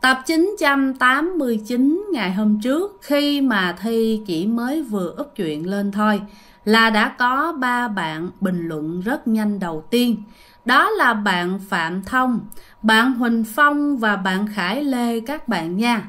Tập 989 ngày hôm trước khi mà Thi chỉ mới vừa úp chuyện lên thôi là đã có ba bạn bình luận rất nhanh đầu tiên. Đó là bạn Phạm Thông, bạn Huỳnh Phong và bạn Khải Lê các bạn nha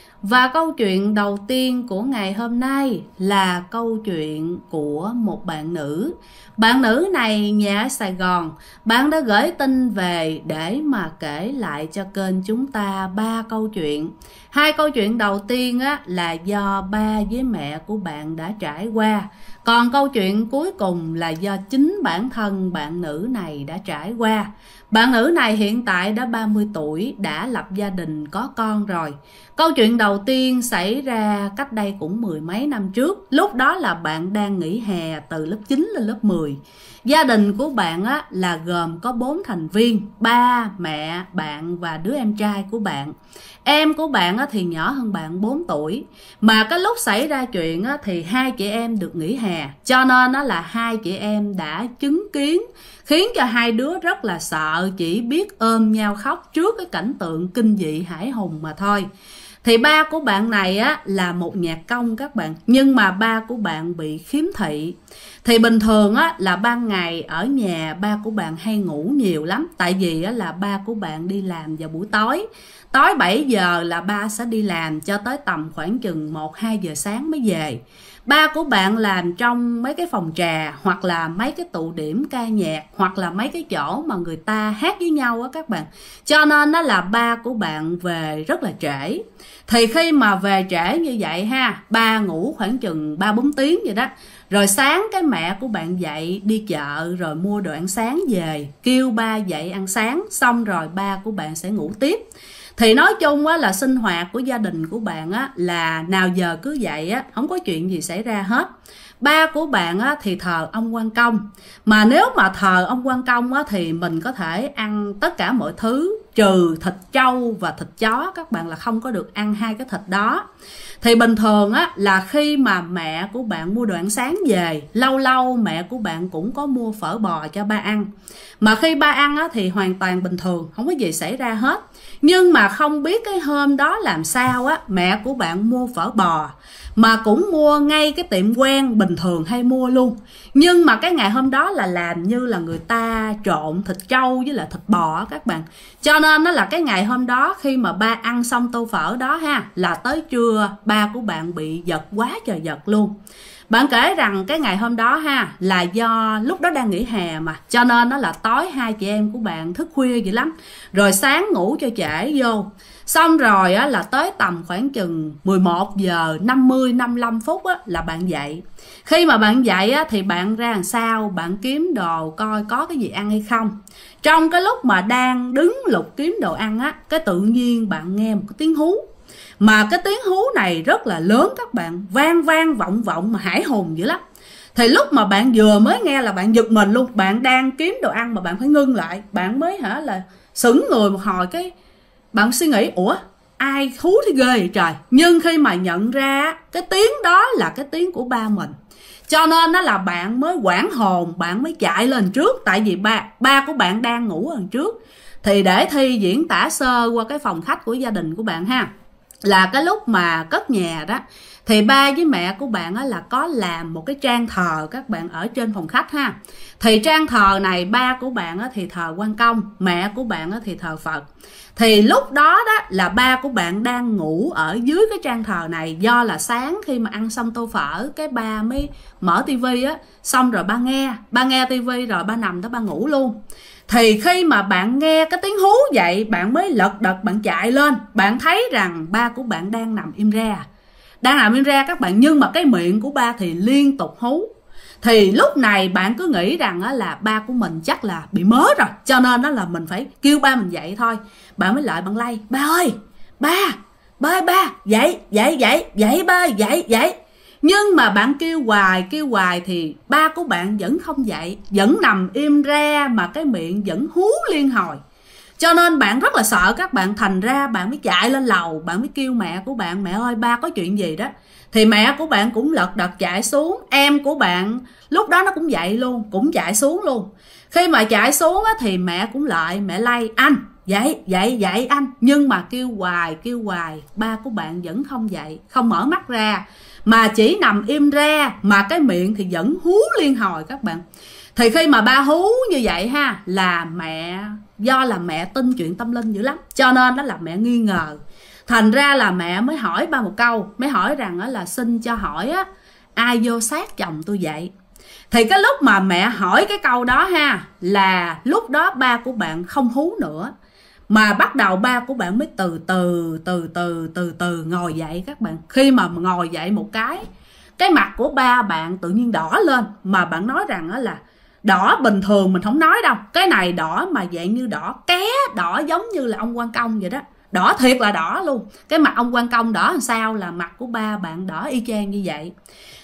Và câu chuyện đầu tiên của ngày hôm nay là câu chuyện của một bạn nữ. Bạn nữ này nhà ở Sài Gòn, bạn đã gửi tin về để mà kể lại cho kênh chúng ta ba câu chuyện. Hai câu chuyện đầu tiên á, là do ba với mẹ của bạn đã trải qua. Còn câu chuyện cuối cùng là do chính bản thân bạn nữ này đã trải qua. Bạn nữ này hiện tại đã 30 tuổi, đã lập gia đình có con rồi. Câu chuyện đầu tiên xảy ra cách đây cũng mười mấy năm trước. Lúc đó là bạn đang nghỉ hè từ lớp 9 lên lớp 10. Gia đình của bạn á, là gồm có bốn thành viên, ba, mẹ, bạn và đứa em trai của bạn. Em của bạn á, thì nhỏ hơn bạn 4 tuổi. Mà cái lúc xảy ra chuyện á, thì hai chị em được nghỉ hè. Cho nên á, là hai chị em đã chứng kiến khiến cho hai đứa rất là sợ chỉ biết ôm nhau khóc trước cái cảnh tượng kinh dị hải hùng mà thôi thì ba của bạn này á là một nhạc công các bạn nhưng mà ba của bạn bị khiếm thị thì bình thường á là ban ngày ở nhà ba của bạn hay ngủ nhiều lắm tại vì á là ba của bạn đi làm vào buổi tối tối 7 giờ là ba sẽ đi làm cho tới tầm khoảng chừng một hai giờ sáng mới về ba của bạn làm trong mấy cái phòng trà hoặc là mấy cái tụ điểm ca nhạc hoặc là mấy cái chỗ mà người ta hát với nhau á các bạn cho nên nó là ba của bạn về rất là trễ thì khi mà về trễ như vậy ha ba ngủ khoảng chừng ba bốn tiếng vậy đó rồi sáng cái mẹ của bạn dậy đi chợ rồi mua đồ ăn sáng về kêu ba dậy ăn sáng xong rồi ba của bạn sẽ ngủ tiếp thì nói chung á, là sinh hoạt của gia đình của bạn á, là nào giờ cứ vậy á, không có chuyện gì xảy ra hết ba của bạn á, thì thờ ông quan công mà nếu mà thờ ông quan công á, thì mình có thể ăn tất cả mọi thứ trừ thịt trâu và thịt chó các bạn là không có được ăn hai cái thịt đó thì bình thường á là khi mà mẹ của bạn mua đoạn sáng về lâu lâu mẹ của bạn cũng có mua phở bò cho ba ăn mà khi ba ăn á thì hoàn toàn bình thường không có gì xảy ra hết nhưng mà không biết cái hôm đó làm sao á mẹ của bạn mua phở bò mà cũng mua ngay cái tiệm quen bình thường hay mua luôn nhưng mà cái ngày hôm đó là làm như là người ta trộn thịt trâu với là thịt bò các bạn cho nên nó là cái ngày hôm đó khi mà ba ăn xong tô phở đó ha là tới trưa ba của bạn bị giật quá trời giật luôn bạn kể rằng cái ngày hôm đó ha là do lúc đó đang nghỉ hè mà cho nên nó là tối hai chị em của bạn thức khuya dữ lắm rồi sáng ngủ cho trễ vô xong rồi á, là tới tầm khoảng chừng 11 giờ 50 55 phút á, là bạn dậy khi mà bạn dậy á, thì bạn ra làm sao bạn kiếm đồ coi có cái gì ăn hay không trong cái lúc mà đang đứng lục kiếm đồ ăn á cái tự nhiên bạn nghe một cái tiếng hú mà cái tiếng hú này rất là lớn các bạn vang vang vọng vọng mà hải hồn dữ lắm thì lúc mà bạn vừa mới nghe là bạn giật mình luôn bạn đang kiếm đồ ăn mà bạn phải ngưng lại bạn mới hả là sững người một hồi cái bạn suy nghĩ ủa ai hú thì ghê vậy trời nhưng khi mà nhận ra cái tiếng đó là cái tiếng của ba mình cho nên nó là bạn mới quản hồn bạn mới chạy lên trước tại vì ba ba của bạn đang ngủ lần trước thì để thi diễn tả sơ qua cái phòng khách của gia đình của bạn ha là cái lúc mà cất nhà đó thì ba với mẹ của bạn á, là có làm một cái trang thờ các bạn ở trên phòng khách ha thì trang thờ này ba của bạn á, thì thờ quan công mẹ của bạn á, thì thờ phật thì lúc đó đó là ba của bạn đang ngủ ở dưới cái trang thờ này do là sáng khi mà ăn xong tô phở cái ba mới mở tivi á xong rồi ba nghe ba nghe tivi rồi ba nằm đó ba ngủ luôn thì khi mà bạn nghe cái tiếng hú vậy bạn mới lật đật bạn chạy lên bạn thấy rằng ba của bạn đang nằm im ra đang nằm im ra các bạn nhưng mà cái miệng của ba thì liên tục hú thì lúc này bạn cứ nghĩ rằng là ba của mình chắc là bị mớ rồi cho nên đó là mình phải kêu ba mình dậy thôi bạn mới lại bạn lay ba ơi ba ba ba dậy dậy dậy dậy ba dậy dậy nhưng mà bạn kêu hoài kêu hoài thì ba của bạn vẫn không dậy vẫn nằm im re mà cái miệng vẫn hú liên hồi cho nên bạn rất là sợ các bạn thành ra bạn mới chạy lên lầu bạn mới kêu mẹ của bạn mẹ ơi ba có chuyện gì đó thì mẹ của bạn cũng lật đật chạy xuống em của bạn lúc đó nó cũng dậy luôn cũng chạy xuống luôn khi mà chạy xuống á, thì mẹ cũng lại mẹ lay anh dậy dậy dậy anh nhưng mà kêu hoài kêu hoài ba của bạn vẫn không dậy không mở mắt ra mà chỉ nằm im ra mà cái miệng thì vẫn hú liên hồi các bạn thì khi mà ba hú như vậy ha là mẹ do là mẹ tin chuyện tâm linh dữ lắm cho nên đó là mẹ nghi ngờ thành ra là mẹ mới hỏi ba một câu mới hỏi rằng đó là xin cho hỏi á ai vô sát chồng tôi vậy thì cái lúc mà mẹ hỏi cái câu đó ha là lúc đó ba của bạn không hú nữa mà bắt đầu ba của bạn mới từ từ từ từ từ từ ngồi dậy các bạn khi mà ngồi dậy một cái cái mặt của ba bạn tự nhiên đỏ lên mà bạn nói rằng đó là đỏ bình thường mình không nói đâu cái này đỏ mà dạng như đỏ ké đỏ giống như là ông quan công vậy đó đỏ thiệt là đỏ luôn cái mặt ông quan công đỏ làm sao là mặt của ba bạn đỏ y chang như vậy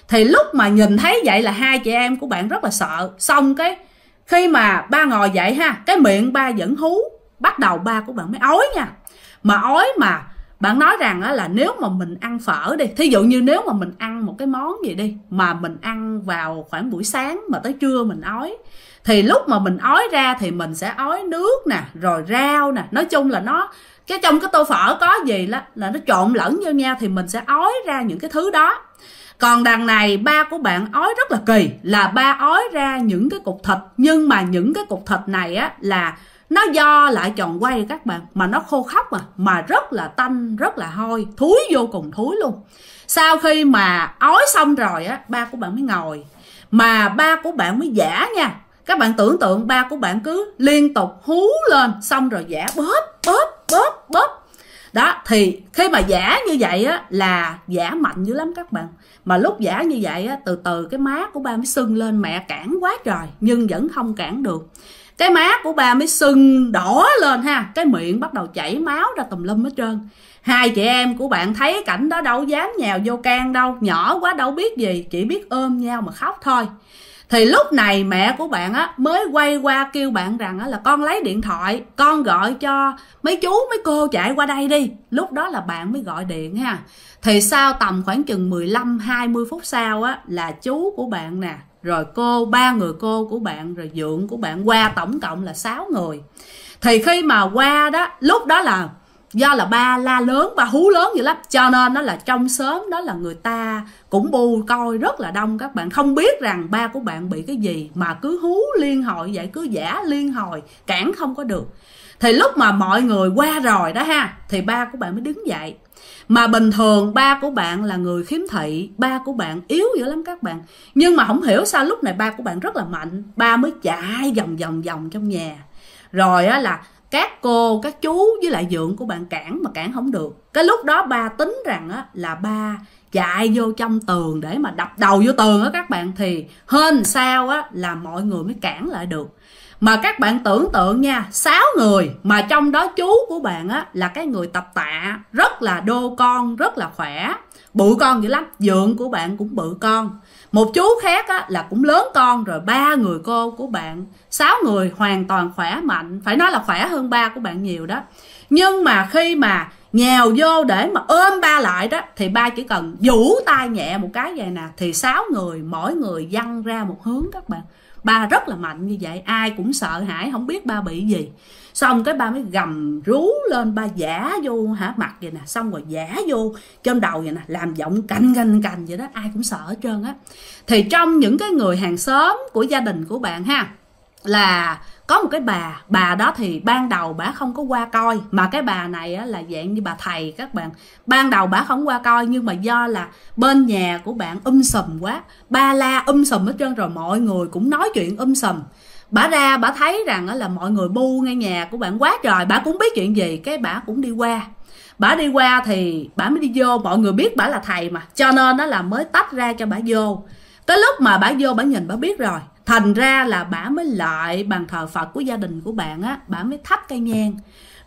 thì lúc mà nhìn thấy vậy là hai chị em của bạn rất là sợ xong cái khi mà ba ngồi dậy ha cái miệng ba vẫn hú bắt đầu ba của bạn mới ói nha mà ói mà bạn nói rằng là nếu mà mình ăn phở đi thí dụ như nếu mà mình ăn một cái món gì đi mà mình ăn vào khoảng buổi sáng mà tới trưa mình ói thì lúc mà mình ói ra thì mình sẽ ói nước nè rồi rau nè nói chung là nó cái trong cái tô phở có gì là là nó trộn lẫn vô nhau thì mình sẽ ói ra những cái thứ đó còn đằng này ba của bạn ói rất là kỳ là ba ói ra những cái cục thịt nhưng mà những cái cục thịt này á là nó do lại tròn quay các bạn mà nó khô khóc à mà rất là tanh rất là hôi thúi vô cùng thúi luôn sau khi mà ói xong rồi á ba của bạn mới ngồi mà ba của bạn mới giả nha các bạn tưởng tượng ba của bạn cứ liên tục hú lên xong rồi giả bóp bóp bóp bóp đó thì khi mà giả như vậy á là giả mạnh dữ lắm các bạn mà lúc giả như vậy á từ từ cái má của ba mới sưng lên mẹ cản quá trời nhưng vẫn không cản được cái má của bà mới sưng đỏ lên ha cái miệng bắt đầu chảy máu ra tùm lum hết trơn hai chị em của bạn thấy cảnh đó đâu dám nhào vô can đâu nhỏ quá đâu biết gì chỉ biết ôm nhau mà khóc thôi thì lúc này mẹ của bạn á mới quay qua kêu bạn rằng á là con lấy điện thoại con gọi cho mấy chú mấy cô chạy qua đây đi lúc đó là bạn mới gọi điện ha thì sau tầm khoảng chừng 15 20 phút sau á là chú của bạn nè rồi cô ba người cô của bạn rồi dượng của bạn qua tổng cộng là 6 người thì khi mà qua đó lúc đó là do là ba la lớn ba hú lớn dữ lắm cho nên nó là trong sớm đó là người ta cũng bu coi rất là đông các bạn không biết rằng ba của bạn bị cái gì mà cứ hú liên hồi vậy cứ giả liên hồi cản không có được thì lúc mà mọi người qua rồi đó ha thì ba của bạn mới đứng dậy mà bình thường ba của bạn là người khiếm thị ba của bạn yếu dữ lắm các bạn nhưng mà không hiểu sao lúc này ba của bạn rất là mạnh ba mới chạy vòng vòng vòng trong nhà rồi á là các cô các chú với lại dượng của bạn cản mà cản không được cái lúc đó ba tính rằng á, là ba chạy vô trong tường để mà đập đầu vô tường á các bạn thì hên sao á là mọi người mới cản lại được mà các bạn tưởng tượng nha sáu người mà trong đó chú của bạn á là cái người tập tạ rất là đô con rất là khỏe bự con dữ lắm dượng của bạn cũng bự con một chú khác á, là cũng lớn con rồi ba người cô của bạn sáu người hoàn toàn khỏe mạnh phải nói là khỏe hơn ba của bạn nhiều đó nhưng mà khi mà nhào vô để mà ôm ba lại đó thì ba chỉ cần vũ tay nhẹ một cái vậy nè thì sáu người mỗi người văng ra một hướng các bạn ba rất là mạnh như vậy ai cũng sợ hãi không biết ba bị gì xong cái ba mới gầm rú lên ba giả vô hả mặt vậy nè xong rồi giả vô trên đầu vậy nè làm giọng cành cành cành vậy đó ai cũng sợ hết trơn á thì trong những cái người hàng xóm của gia đình của bạn ha là có một cái bà bà đó thì ban đầu bà không có qua coi mà cái bà này á, là dạng như bà thầy các bạn ban đầu bà không qua coi nhưng mà do là bên nhà của bạn um sùm quá ba la um sùm hết trơn rồi mọi người cũng nói chuyện um sùm bà ra bà thấy rằng là mọi người bu ngay nhà của bạn quá trời bà cũng biết chuyện gì cái bà cũng đi qua bà đi qua thì bà mới đi vô mọi người biết bà là thầy mà cho nên nó là mới tách ra cho bà vô tới lúc mà bà vô bà nhìn bà biết rồi thành ra là bà mới lại bàn thờ phật của gia đình của bạn á bà mới thắp cây nhang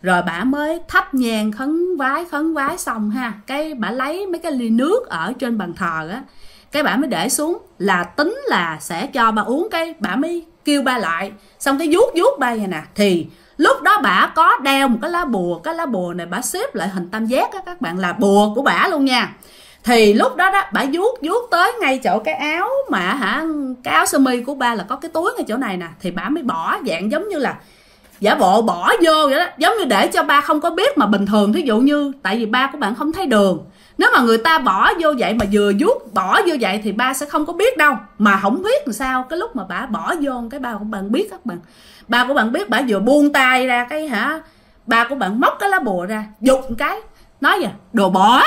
rồi bà mới thắp nhang khấn vái khấn vái xong ha cái bà lấy mấy cái ly nước ở trên bàn thờ á cái bà mới để xuống là tính là sẽ cho bà uống cái bà mới kêu ba lại xong cái vuốt vuốt ba vậy nè thì lúc đó bà có đeo một cái lá bùa cái lá bùa này bà xếp lại hình tam giác á các bạn là bùa của bà luôn nha thì lúc đó đó bà vuốt vuốt tới ngay chỗ cái áo mà hả cái áo sơ mi của ba là có cái túi ngay chỗ này nè thì bà mới bỏ dạng giống như là giả bộ bỏ vô vậy đó giống như để cho ba không có biết mà bình thường thí dụ như tại vì ba của bạn không thấy đường nếu mà người ta bỏ vô vậy mà vừa vuốt bỏ vô vậy thì ba sẽ không có biết đâu mà không biết làm sao cái lúc mà bà bỏ vô cái ba của bạn biết các bạn ba của bạn biết bà vừa buông tay ra cái hả ba của bạn móc cái lá bùa ra dục cái nói vậy đồ bỏ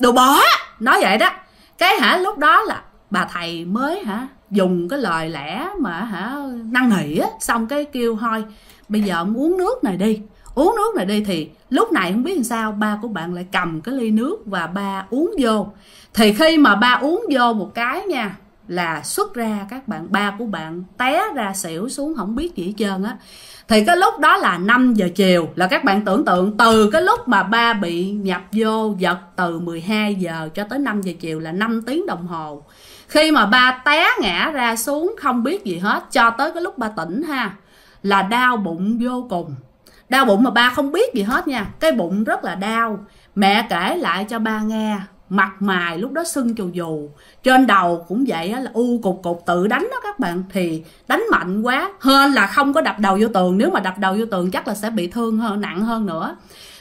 đồ bỏ nói vậy đó cái hả lúc đó là bà thầy mới hả dùng cái lời lẽ mà hả năn nỉ á xong cái kêu thôi bây giờ ông uống nước này đi uống nước này đi thì lúc này không biết làm sao ba của bạn lại cầm cái ly nước và ba uống vô thì khi mà ba uống vô một cái nha là xuất ra các bạn ba của bạn té ra xỉu xuống không biết gì hết trơn á thì cái lúc đó là 5 giờ chiều là các bạn tưởng tượng từ cái lúc mà ba bị nhập vô giật từ 12 giờ cho tới 5 giờ chiều là 5 tiếng đồng hồ khi mà ba té ngã ra xuống không biết gì hết cho tới cái lúc ba tỉnh ha là đau bụng vô cùng đau bụng mà ba không biết gì hết nha cái bụng rất là đau mẹ kể lại cho ba nghe mặt mày lúc đó sưng chù dù trên đầu cũng vậy á, là u cục cục tự đánh đó các bạn thì đánh mạnh quá hơn là không có đập đầu vô tường nếu mà đập đầu vô tường chắc là sẽ bị thương hơn nặng hơn nữa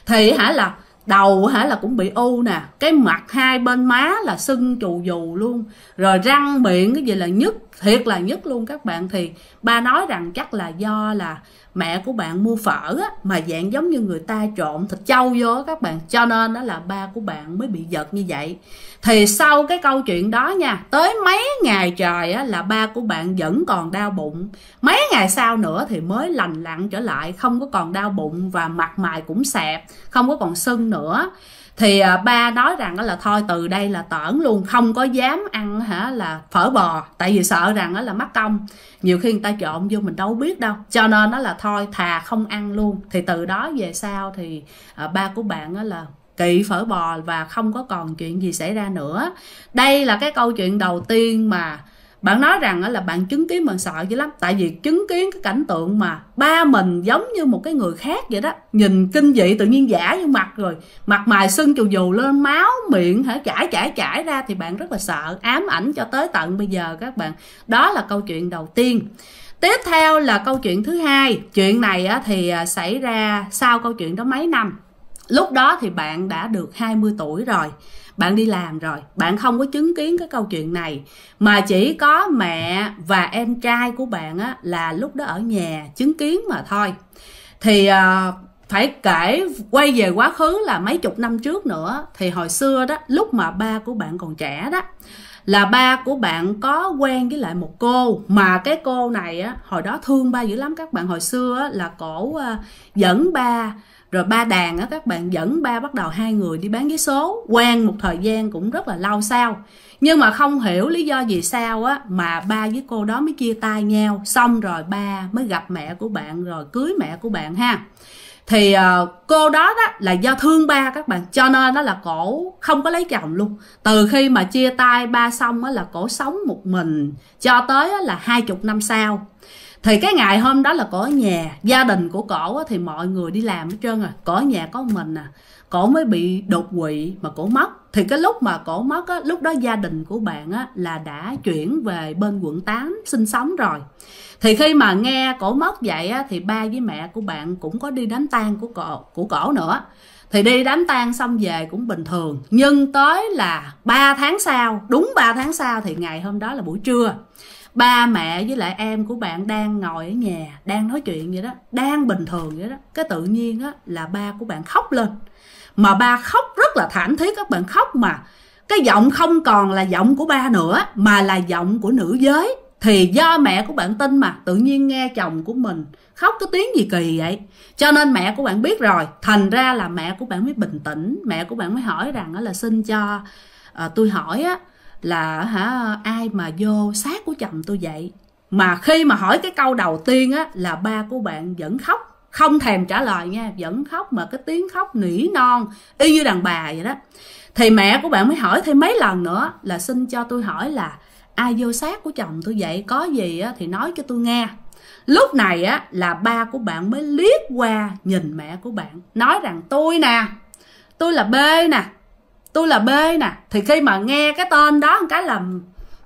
thì hả là đầu hả là cũng bị u nè cái mặt hai bên má là sưng chù dù luôn rồi răng miệng cái gì là nhức thiệt là nhức luôn các bạn thì ba nói rằng chắc là do là mẹ của bạn mua phở á, mà dạng giống như người ta trộn thịt trâu vô các bạn cho nên đó là ba của bạn mới bị giật như vậy thì sau cái câu chuyện đó nha tới mấy ngày trời á, là ba của bạn vẫn còn đau bụng mấy ngày sau nữa thì mới lành lặn trở lại không có còn đau bụng và mặt mày cũng sẹp không có còn sưng nữa thì à, ba nói rằng đó là thôi từ đây là tởn luôn không có dám ăn hả là phở bò tại vì sợ rằng đó là mắc công nhiều khi người ta trộn vô mình đâu biết đâu cho nên nó là thôi thà không ăn luôn thì từ đó về sau thì à, ba của bạn đó là kỵ phở bò và không có còn chuyện gì xảy ra nữa đây là cái câu chuyện đầu tiên mà bạn nói rằng là bạn chứng kiến bạn sợ dữ lắm tại vì chứng kiến cái cảnh tượng mà ba mình giống như một cái người khác vậy đó nhìn kinh dị tự nhiên giả như mặt rồi mặt mày sưng chù dù lên máu miệng hả chảy chảy chảy ra thì bạn rất là sợ ám ảnh cho tới tận bây giờ các bạn đó là câu chuyện đầu tiên tiếp theo là câu chuyện thứ hai chuyện này thì à, xảy ra sau câu chuyện đó mấy năm lúc đó thì bạn đã được 20 tuổi rồi bạn đi làm rồi bạn không có chứng kiến cái câu chuyện này mà chỉ có mẹ và em trai của bạn á, là lúc đó ở nhà chứng kiến mà thôi thì uh, phải kể quay về quá khứ là mấy chục năm trước nữa thì hồi xưa đó lúc mà ba của bạn còn trẻ đó là ba của bạn có quen với lại một cô mà cái cô này á hồi đó thương ba dữ lắm các bạn hồi xưa á, là cổ ờ, dẫn ba rồi ba đàn á các bạn dẫn ba bắt đầu hai người đi bán vé số quen một thời gian cũng rất là lâu sau nhưng mà không hiểu lý do gì sao á mà ba với cô đó mới chia tay nhau xong rồi ba mới gặp mẹ của bạn rồi cưới mẹ của bạn ha thì ờ, cô đó đó là do thương ba các bạn cho nên đó là cổ không có lấy chồng luôn từ khi mà chia tay ba xong á là cổ sống một mình cho tới là hai chục năm sau thì cái ngày hôm đó là cổ ở nhà gia đình của cổ thì mọi người đi làm hết trơn à cổ ở nhà có mình à cổ mới bị đột quỵ mà cổ mất thì cái lúc mà cổ mất á lúc đó gia đình của bạn á là đã chuyển về bên quận 8 sinh sống rồi thì khi mà nghe cổ mất vậy á thì ba với mẹ của bạn cũng có đi đám tang của cổ của cổ nữa thì đi đám tang xong về cũng bình thường nhưng tới là 3 tháng sau đúng 3 tháng sau thì ngày hôm đó là buổi trưa ba mẹ với lại em của bạn đang ngồi ở nhà đang nói chuyện vậy đó đang bình thường vậy đó cái tự nhiên á là ba của bạn khóc lên mà ba khóc rất là thảm thiết các bạn khóc mà cái giọng không còn là giọng của ba nữa mà là giọng của nữ giới thì do mẹ của bạn tin mà tự nhiên nghe chồng của mình khóc cái tiếng gì kỳ vậy cho nên mẹ của bạn biết rồi thành ra là mẹ của bạn mới bình tĩnh mẹ của bạn mới hỏi rằng là xin cho à, tôi hỏi á là hả ai mà vô xác của chồng tôi vậy mà khi mà hỏi cái câu đầu tiên á là ba của bạn vẫn khóc không thèm trả lời nha vẫn khóc mà cái tiếng khóc nỉ non y như đàn bà vậy đó thì mẹ của bạn mới hỏi thêm mấy lần nữa là xin cho tôi hỏi là ai vô xác của chồng tôi vậy có gì á thì nói cho tôi nghe lúc này á là ba của bạn mới liếc qua nhìn mẹ của bạn nói rằng tôi nè tôi là b nè tôi là b nè thì khi mà nghe cái tên đó một cái là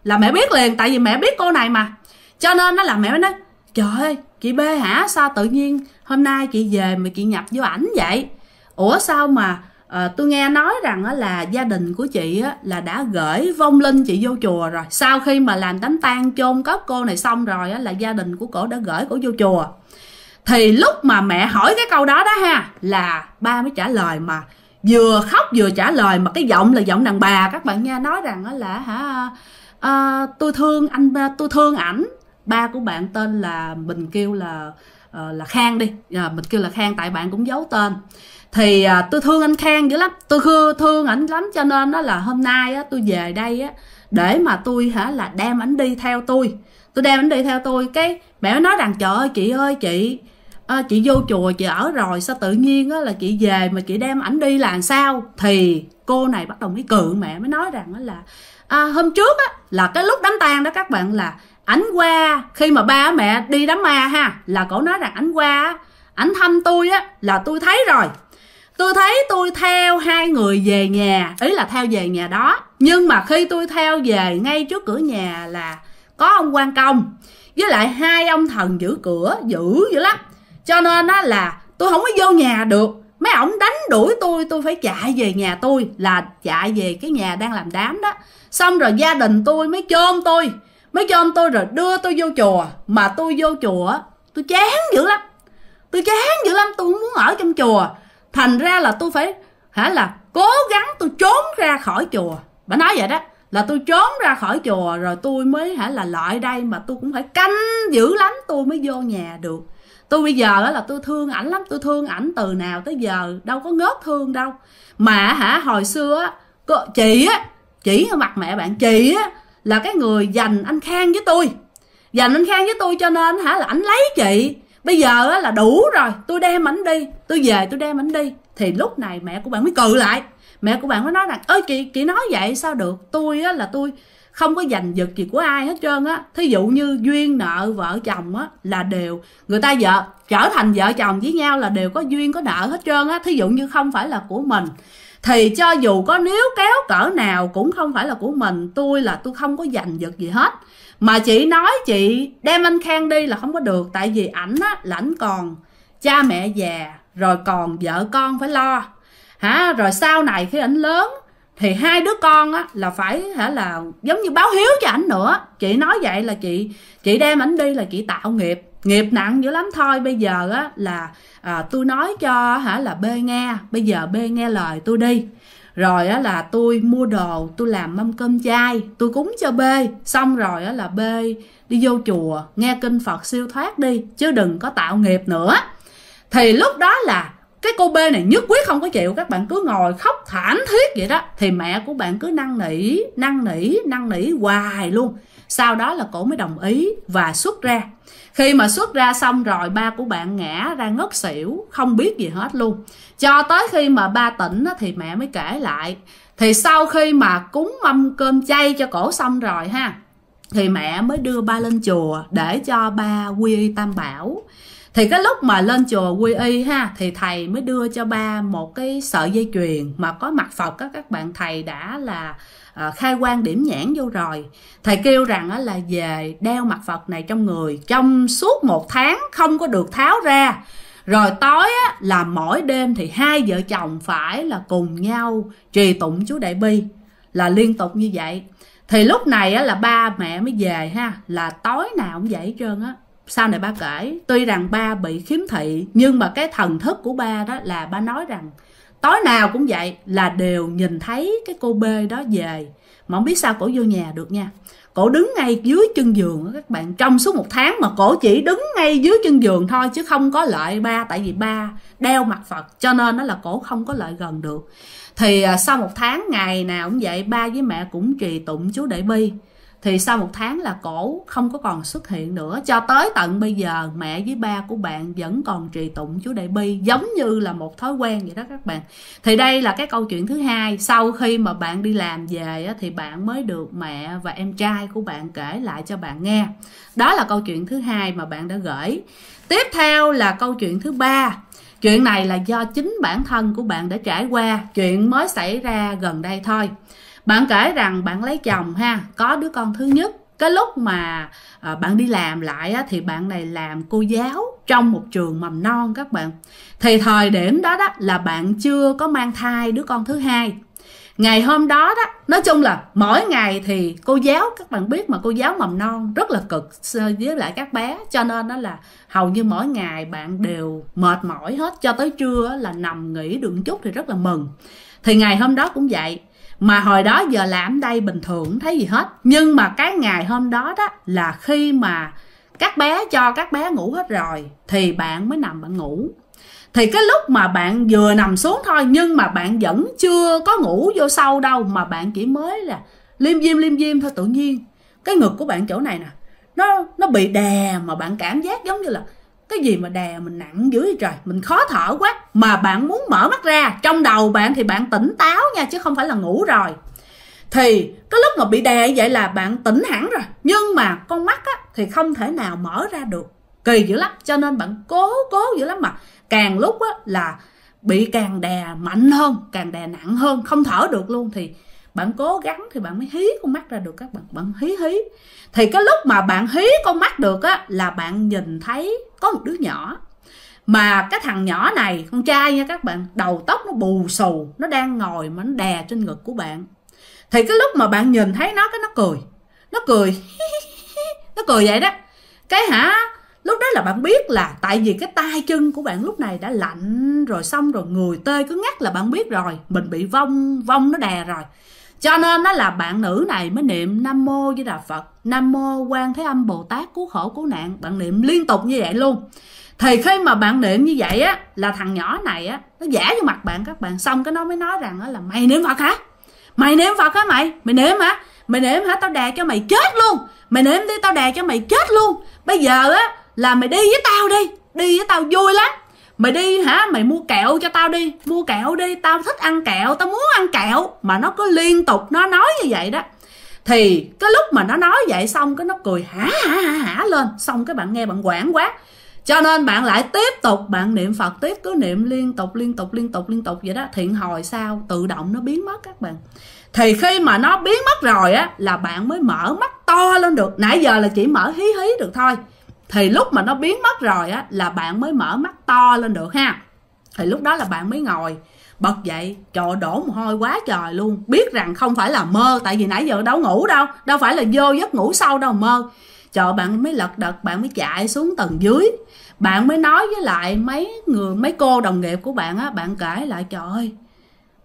là mẹ biết liền tại vì mẹ biết cô này mà cho nên nó là mẹ nói trời ơi chị b hả sao tự nhiên hôm nay chị về mà chị nhập vô ảnh vậy ủa sao mà à, tôi nghe nói rằng á, là gia đình của chị á, là đã gửi vong linh chị vô chùa rồi sau khi mà làm đám tang chôn cất cô này xong rồi á, là gia đình của cổ đã gửi cổ vô chùa thì lúc mà mẹ hỏi cái câu đó đó ha là ba mới trả lời mà vừa khóc vừa trả lời mà cái giọng là giọng đàn bà các bạn nha nói rằng là hả à, tôi thương anh ba tôi thương ảnh ba của bạn tên là mình kêu là uh, là khang đi à, mình kêu là khang tại bạn cũng giấu tên thì à, tôi thương anh khang dữ lắm tôi thương thương ảnh lắm cho nên đó là hôm nay á, tôi về đây á để mà tôi hả là đem ảnh đi theo tôi tôi đem ảnh đi theo tôi cái mẹ nói rằng trời ơi chị ơi chị à, chị vô chùa chị ở rồi sao tự nhiên á, là chị về mà chị đem ảnh đi làm sao thì cô này bắt đầu mới cự mẹ mới nói rằng là à, hôm trước á, là cái lúc đám tang đó các bạn là ảnh qua khi mà ba mẹ đi đám ma ha là cổ nói rằng ảnh qua ảnh thăm tôi á là tôi thấy rồi tôi thấy tôi theo hai người về nhà ý là theo về nhà đó nhưng mà khi tôi theo về ngay trước cửa nhà là có ông quan công với lại hai ông thần giữ cửa giữ dữ lắm cho nên á là tôi không có vô nhà được mấy ổng đánh đuổi tôi tôi phải chạy về nhà tôi là chạy về cái nhà đang làm đám đó xong rồi gia đình tôi mới chôn tôi mới chôn tôi rồi đưa tôi vô chùa mà tôi vô chùa tôi chán dữ lắm tôi chán dữ lắm tôi không muốn ở trong chùa thành ra là tôi phải hả là cố gắng tôi trốn ra khỏi chùa bà nói vậy đó là tôi trốn ra khỏi chùa rồi tôi mới hả là lại đây mà tôi cũng phải canh dữ lắm tôi mới vô nhà được tôi bây giờ là tôi thương ảnh lắm tôi thương ảnh từ nào tới giờ đâu có ngớt thương đâu mà hả hồi xưa chị á chỉ mặt mẹ bạn chị á là cái người dành anh khang với tôi dành anh khang với tôi cho nên hả là ảnh lấy chị bây giờ á là đủ rồi tôi đem ảnh đi tôi về tôi đem ảnh đi thì lúc này mẹ của bạn mới cự lại mẹ của bạn mới nói rằng ơi chị chị nói vậy sao được tôi á là tôi không có giành giật gì của ai hết trơn á thí dụ như duyên nợ vợ chồng á là đều người ta vợ trở thành vợ chồng với nhau là đều có duyên có nợ hết trơn á thí dụ như không phải là của mình thì cho dù có nếu kéo cỡ nào cũng không phải là của mình tôi là tôi không có giành giật gì hết mà chị nói chị đem anh khang đi là không có được tại vì ảnh á là ảnh còn cha mẹ già rồi còn vợ con phải lo hả rồi sau này khi ảnh lớn thì hai đứa con á là phải hả là giống như báo hiếu cho ảnh nữa chị nói vậy là chị chị đem ảnh đi là chị tạo nghiệp nghiệp nặng dữ lắm thôi bây giờ á là à, tôi nói cho hả là bê nghe bây giờ bê nghe lời tôi đi rồi á là tôi mua đồ tôi làm mâm cơm chay tôi cúng cho bê xong rồi á là bê đi vô chùa nghe kinh phật siêu thoát đi chứ đừng có tạo nghiệp nữa thì lúc đó là cái cô b này nhất quyết không có chịu các bạn cứ ngồi khóc thảm thiết vậy đó thì mẹ của bạn cứ năn nỉ năn nỉ năn nỉ hoài luôn sau đó là cổ mới đồng ý và xuất ra khi mà xuất ra xong rồi ba của bạn ngã ra ngất xỉu không biết gì hết luôn cho tới khi mà ba tỉnh thì mẹ mới kể lại thì sau khi mà cúng mâm cơm chay cho cổ xong rồi ha thì mẹ mới đưa ba lên chùa để cho ba quy y tam bảo thì cái lúc mà lên chùa quy y ha thì thầy mới đưa cho ba một cái sợi dây chuyền mà có mặt phật các các bạn thầy đã là À, khai quan điểm nhãn vô rồi thầy kêu rằng á, là về đeo mặt phật này trong người trong suốt một tháng không có được tháo ra rồi tối á, là mỗi đêm thì hai vợ chồng phải là cùng nhau trì tụng chú đại bi là liên tục như vậy thì lúc này á, là ba mẹ mới về ha là tối nào cũng vậy hết trơn á sau này ba kể tuy rằng ba bị khiếm thị nhưng mà cái thần thức của ba đó là ba nói rằng tối nào cũng vậy là đều nhìn thấy cái cô bê đó về mà không biết sao cổ vô nhà được nha cổ đứng ngay dưới chân giường các bạn trong suốt một tháng mà cổ chỉ đứng ngay dưới chân giường thôi chứ không có lợi ba tại vì ba đeo mặt phật cho nên nó là cổ không có lợi gần được thì à, sau một tháng ngày nào cũng vậy ba với mẹ cũng trì tụng chú đại bi thì sau một tháng là cổ không có còn xuất hiện nữa cho tới tận bây giờ mẹ với ba của bạn vẫn còn trì tụng chú đại bi giống như là một thói quen vậy đó các bạn thì đây là cái câu chuyện thứ hai sau khi mà bạn đi làm về thì bạn mới được mẹ và em trai của bạn kể lại cho bạn nghe đó là câu chuyện thứ hai mà bạn đã gửi tiếp theo là câu chuyện thứ ba chuyện này là do chính bản thân của bạn đã trải qua chuyện mới xảy ra gần đây thôi bạn kể rằng bạn lấy chồng ha có đứa con thứ nhất cái lúc mà à, bạn đi làm lại á, thì bạn này làm cô giáo trong một trường mầm non các bạn thì thời điểm đó đó là bạn chưa có mang thai đứa con thứ hai ngày hôm đó đó nói chung là mỗi ngày thì cô giáo các bạn biết mà cô giáo mầm non rất là cực với lại các bé cho nên đó là hầu như mỗi ngày bạn đều mệt mỏi hết cho tới trưa là nằm nghỉ đường chút thì rất là mừng thì ngày hôm đó cũng vậy mà hồi đó giờ làm đây bình thường thấy gì hết nhưng mà cái ngày hôm đó đó là khi mà các bé cho các bé ngủ hết rồi thì bạn mới nằm bạn ngủ thì cái lúc mà bạn vừa nằm xuống thôi nhưng mà bạn vẫn chưa có ngủ vô sâu đâu mà bạn chỉ mới là liêm diêm liêm diêm thôi tự nhiên cái ngực của bạn chỗ này nè nó nó bị đè mà bạn cảm giác giống như là cái gì mà đè mình nặng dưới trời mình khó thở quá mà bạn muốn mở mắt ra trong đầu bạn thì bạn tỉnh táo nha chứ không phải là ngủ rồi thì cái lúc mà bị đè vậy là bạn tỉnh hẳn rồi nhưng mà con mắt á, thì không thể nào mở ra được kỳ dữ lắm cho nên bạn cố cố dữ lắm mà càng lúc á, là bị càng đè mạnh hơn càng đè nặng hơn không thở được luôn thì bạn cố gắng thì bạn mới hí con mắt ra được các bạn bạn hí hí thì cái lúc mà bạn hí con mắt được á là bạn nhìn thấy có một đứa nhỏ mà cái thằng nhỏ này con trai nha các bạn đầu tóc nó bù xù nó đang ngồi mà nó đè trên ngực của bạn thì cái lúc mà bạn nhìn thấy nó cái nó cười nó cười nó cười vậy đó cái hả lúc đó là bạn biết là tại vì cái tay chân của bạn lúc này đã lạnh rồi xong rồi người tê cứ ngắt là bạn biết rồi mình bị vong vong nó đè rồi cho nên nó là bạn nữ này mới niệm nam mô với đà phật nam mô quan thế âm bồ tát cứu khổ cứu nạn bạn niệm liên tục như vậy luôn thì khi mà bạn niệm như vậy á là thằng nhỏ này á nó giả vô mặt bạn các bạn xong cái nó mới nói rằng á là mày niệm phật hả mày niệm phật hả mày mày niệm hả mày niệm hả tao đè cho mày chết luôn mày niệm đi tao đè cho mày chết luôn bây giờ á là mày đi với tao đi đi với tao vui lắm mày đi hả mày mua kẹo cho tao đi mua kẹo đi tao thích ăn kẹo tao muốn ăn kẹo mà nó cứ liên tục nó nói như vậy đó thì cái lúc mà nó nói vậy xong cái nó cười hả hả hả hả lên xong cái bạn nghe bạn quảng quá cho nên bạn lại tiếp tục bạn niệm phật tiếp cứ niệm liên tục liên tục liên tục liên tục vậy đó thiện hồi sao tự động nó biến mất các bạn thì khi mà nó biến mất rồi á là bạn mới mở mắt to lên được nãy giờ là chỉ mở hí hí được thôi thì lúc mà nó biến mất rồi á là bạn mới mở mắt to lên được ha thì lúc đó là bạn mới ngồi bật dậy trời đổ mồ hôi quá trời luôn biết rằng không phải là mơ tại vì nãy giờ đâu ngủ đâu đâu phải là vô giấc ngủ sâu đâu mơ trời bạn mới lật đật bạn mới chạy xuống tầng dưới bạn mới nói với lại mấy người mấy cô đồng nghiệp của bạn á bạn kể lại trời ơi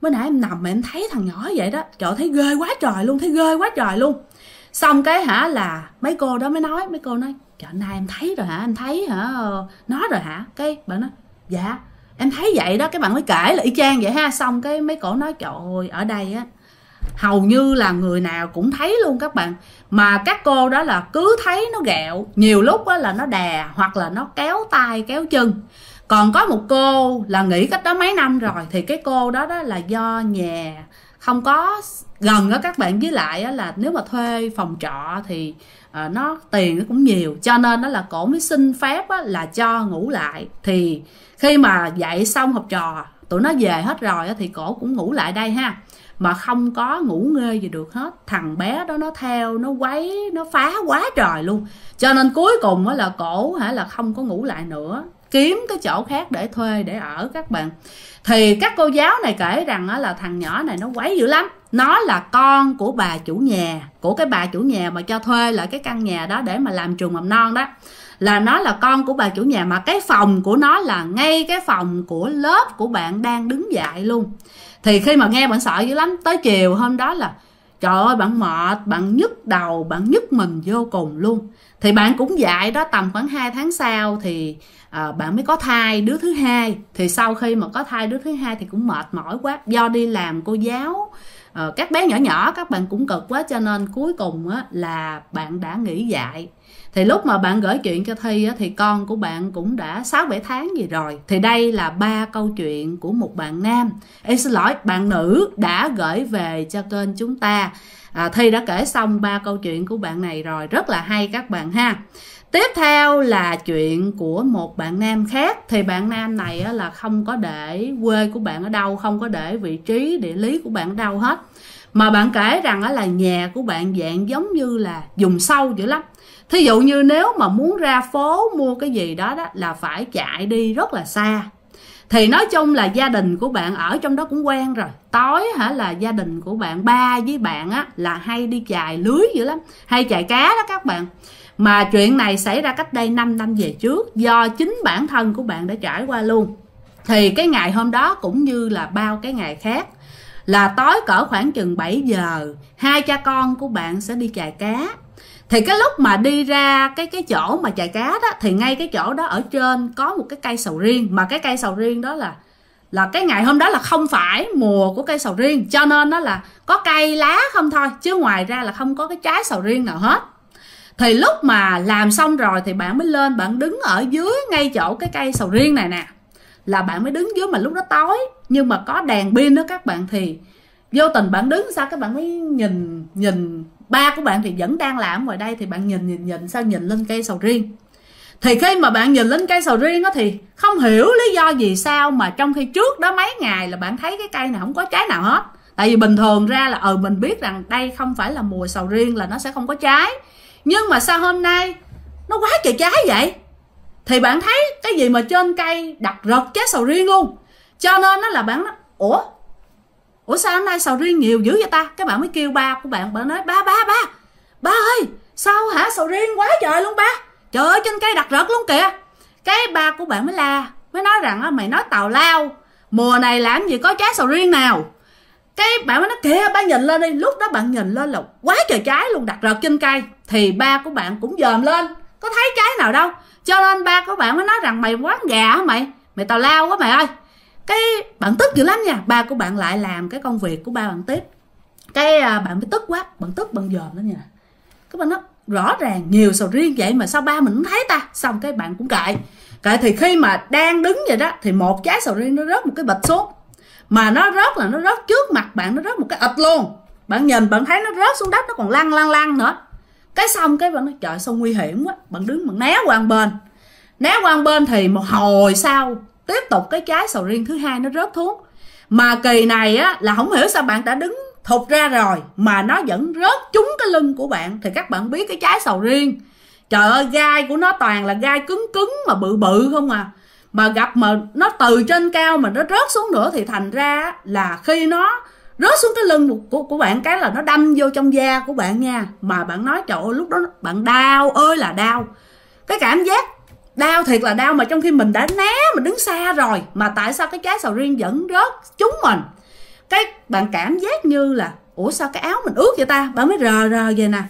mới nãy em nằm mà em thấy thằng nhỏ vậy đó trời thấy ghê quá trời luôn thấy ghê quá trời luôn xong cái hả là mấy cô đó mới nói mấy cô nói trời nay em thấy rồi hả em thấy hả nó rồi hả cái bạn nói dạ em thấy vậy đó cái bạn mới kể là y chang vậy ha xong cái mấy cổ nói trời ơi ở đây á hầu như là người nào cũng thấy luôn các bạn mà các cô đó là cứ thấy nó gẹo nhiều lúc á là nó đè hoặc là nó kéo tay kéo chân còn có một cô là nghỉ cách đó mấy năm rồi thì cái cô đó đó là do nhà không có gần đó các bạn với lại là nếu mà thuê phòng trọ thì ờ, nó tiền nó cũng nhiều cho nên đó là cổ mới xin phép là cho ngủ lại thì khi mà dạy xong học trò tụi nó về hết rồi thì cổ cũng ngủ lại đây ha mà không có ngủ ngơi gì được hết thằng bé đó nó theo nó quấy nó phá quá trời luôn cho nên cuối cùng á, là cổ hả là không có ngủ lại nữa kiếm cái chỗ khác để thuê để ở các bạn thì các cô giáo này kể rằng là thằng nhỏ này nó quấy dữ lắm nó là con của bà chủ nhà của cái bà chủ nhà mà cho thuê lại cái căn nhà đó để mà làm trường mầm non đó là nó là con của bà chủ nhà mà cái phòng của nó là ngay cái phòng của lớp của bạn đang đứng dạy luôn thì khi mà nghe bạn sợ dữ lắm tới chiều hôm đó là trời ơi bạn mệt bạn nhức đầu bạn nhức mình vô cùng luôn thì bạn cũng dạy đó tầm khoảng 2 tháng sau thì à, bạn mới có thai đứa thứ hai thì sau khi mà có thai đứa thứ hai thì cũng mệt mỏi quá do đi làm cô giáo Ờ, các bé nhỏ nhỏ các bạn cũng cực quá cho nên cuối cùng á, là bạn đã nghỉ dạy thì lúc mà bạn gửi chuyện cho thi á, thì con của bạn cũng đã 6 7 tháng gì rồi thì đây là ba câu chuyện của một bạn nam em xin lỗi bạn nữ đã gửi về cho kênh chúng ta à, thi đã kể xong ba câu chuyện của bạn này rồi rất là hay các bạn ha tiếp theo là chuyện của một bạn nam khác thì bạn nam này là không có để quê của bạn ở đâu không có để vị trí địa lý của bạn ở đâu hết mà bạn kể rằng là nhà của bạn dạng giống như là dùng sâu dữ lắm thí dụ như nếu mà muốn ra phố mua cái gì đó đó là phải chạy đi rất là xa thì nói chung là gia đình của bạn ở trong đó cũng quen rồi tối hả là gia đình của bạn ba với bạn á là hay đi chài lưới dữ lắm hay chài cá đó các bạn mà chuyện này xảy ra cách đây 5 năm về trước do chính bản thân của bạn đã trải qua luôn thì cái ngày hôm đó cũng như là bao cái ngày khác là tối cỡ khoảng chừng 7 giờ hai cha con của bạn sẽ đi chài cá thì cái lúc mà đi ra cái cái chỗ mà chài cá đó thì ngay cái chỗ đó ở trên có một cái cây sầu riêng mà cái cây sầu riêng đó là là cái ngày hôm đó là không phải mùa của cây sầu riêng cho nên đó là có cây lá không thôi chứ ngoài ra là không có cái trái sầu riêng nào hết thì lúc mà làm xong rồi thì bạn mới lên bạn đứng ở dưới ngay chỗ cái cây sầu riêng này nè là bạn mới đứng dưới mà lúc đó tối nhưng mà có đèn pin đó các bạn thì vô tình bạn đứng sao các bạn mới nhìn nhìn ba của bạn thì vẫn đang làm ngoài đây thì bạn nhìn nhìn nhìn sao nhìn lên cây sầu riêng thì khi mà bạn nhìn lên cây sầu riêng á thì không hiểu lý do gì sao mà trong khi trước đó mấy ngày là bạn thấy cái cây này không có trái nào hết tại vì bình thường ra là ừ mình biết rằng đây không phải là mùa sầu riêng là nó sẽ không có trái nhưng mà sao hôm nay nó quá trời trái vậy thì bạn thấy cái gì mà trên cây đặt rợt trái sầu riêng luôn cho nên nó là bạn nói ủa ủa sao hôm nay sầu riêng nhiều dữ vậy ta các bạn mới kêu ba của bạn bạn nói ba ba ba ba ơi sao hả sầu riêng quá trời luôn ba trời ơi trên cây đặt rợt luôn kìa cái ba của bạn mới la mới nói rằng mày nói tào lao mùa này làm gì có trái sầu riêng nào cái bạn mới nói kìa ba nhìn lên đi lúc đó bạn nhìn lên là quá trời trái luôn đặt rợt trên cây thì ba của bạn cũng dòm lên có thấy cái nào đâu cho nên ba của bạn mới nói rằng mày quán gà hả mày mày tào lao quá mày ơi cái bạn tức dữ lắm nha ba của bạn lại làm cái công việc của ba bạn tiếp cái à, bạn mới tức quá bạn tức bạn dòm đó nha cái bạn nó rõ ràng nhiều sầu riêng vậy mà sao ba mình cũng thấy ta xong cái bạn cũng cậy cậy thì khi mà đang đứng vậy đó thì một trái sầu riêng nó rớt một cái bịch xuống mà nó rớt là nó rớt trước mặt bạn nó rớt một cái ịch luôn bạn nhìn bạn thấy nó rớt xuống đất nó còn lăn lăn lăn nữa cái xong cái bạn nói trời sao nguy hiểm quá bạn đứng bạn né qua bên né qua bên thì một hồi sau tiếp tục cái trái sầu riêng thứ hai nó rớt xuống mà kỳ này á là không hiểu sao bạn đã đứng thụt ra rồi mà nó vẫn rớt trúng cái lưng của bạn thì các bạn biết cái trái sầu riêng trời ơi gai của nó toàn là gai cứng cứng mà bự bự không à mà gặp mà nó từ trên cao mà nó rớt xuống nữa thì thành ra là khi nó rớt xuống cái lưng của của bạn cái là nó đâm vô trong da của bạn nha mà bạn nói trời ơi lúc đó bạn đau ơi là đau cái cảm giác đau thiệt là đau mà trong khi mình đã né mình đứng xa rồi mà tại sao cái trái sầu riêng vẫn rớt chúng mình cái bạn cảm giác như là ủa sao cái áo mình ướt vậy ta bạn mới rờ rờ về nè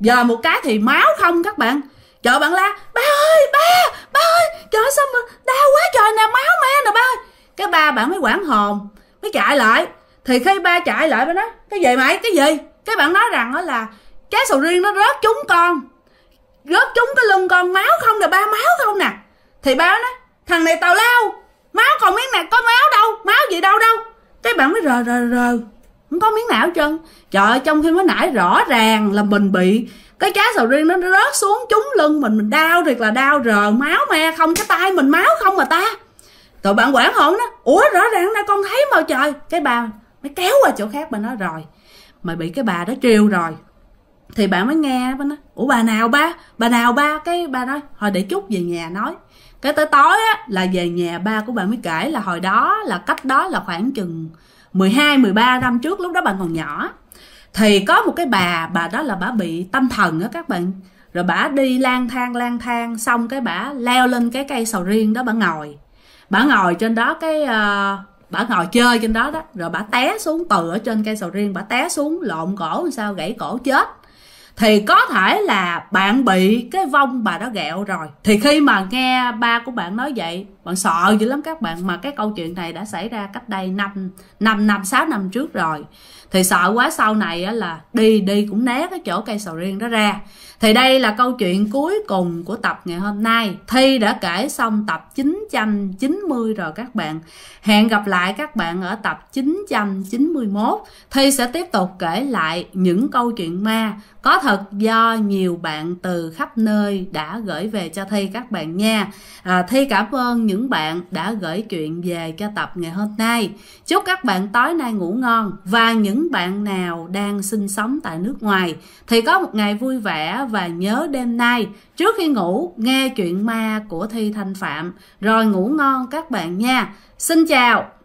giờ một cái thì máu không các bạn chợ bạn la ba ơi ba ba ơi trời sao mà đau quá trời nè máu me nè ba ơi cái ba bạn mới quản hồn mới chạy lại thì khi ba chạy lại với nó cái gì mày cái gì cái bạn nói rằng đó là trái sầu riêng nó rớt trúng con rớt trúng cái lưng con máu không nè ba máu không nè thì ba nói thằng này tào lao máu còn miếng này có máu đâu máu gì đâu đâu cái bạn mới rờ rờ rờ không có miếng nào hết trơn trời trong khi mới nãy rõ ràng là mình bị cái trái sầu riêng nó rớt xuống trúng lưng mình mình đau thiệt là đau rờ máu me không cái tay mình máu không mà ta tụi bạn quản hồn đó ủa rõ ràng là con thấy mà trời cái bà mới kéo qua chỗ khác bà nói rồi mày bị cái bà đó triều rồi thì bà mới nghe bà nói ủa bà nào ba bà nào ba cái bà nói hồi để chút về nhà nói cái tới tối á, là về nhà ba của bà mới kể là hồi đó là cách đó là khoảng chừng 12 13 năm trước lúc đó bà còn nhỏ thì có một cái bà bà đó là bà bị tâm thần á các bạn rồi bà đi lang thang lang thang xong cái bà leo lên cái cây sầu riêng đó bà ngồi bà ngồi trên đó cái uh, bả ngồi chơi trên đó đó rồi bả té xuống từ ở trên cây sầu riêng bả té xuống lộn cổ làm sao gãy cổ chết thì có thể là bạn bị cái vong bà đó gẹo rồi thì khi mà nghe ba của bạn nói vậy còn sợ dữ lắm các bạn mà cái câu chuyện này đã xảy ra cách đây 5 năm năm sáu năm trước rồi thì sợ quá sau này á, là đi đi cũng né cái chỗ cây sầu riêng đó ra thì đây là câu chuyện cuối cùng của tập ngày hôm nay thi đã kể xong tập 990 rồi các bạn hẹn gặp lại các bạn ở tập 991 thi sẽ tiếp tục kể lại những câu chuyện ma có thật do nhiều bạn từ khắp nơi đã gửi về cho thi các bạn nha à, thi cảm ơn những những bạn đã gửi chuyện về cho tập ngày hôm nay. Chúc các bạn tối nay ngủ ngon và những bạn nào đang sinh sống tại nước ngoài thì có một ngày vui vẻ và nhớ đêm nay trước khi ngủ nghe chuyện ma của Thi Thanh Phạm rồi ngủ ngon các bạn nha. Xin chào.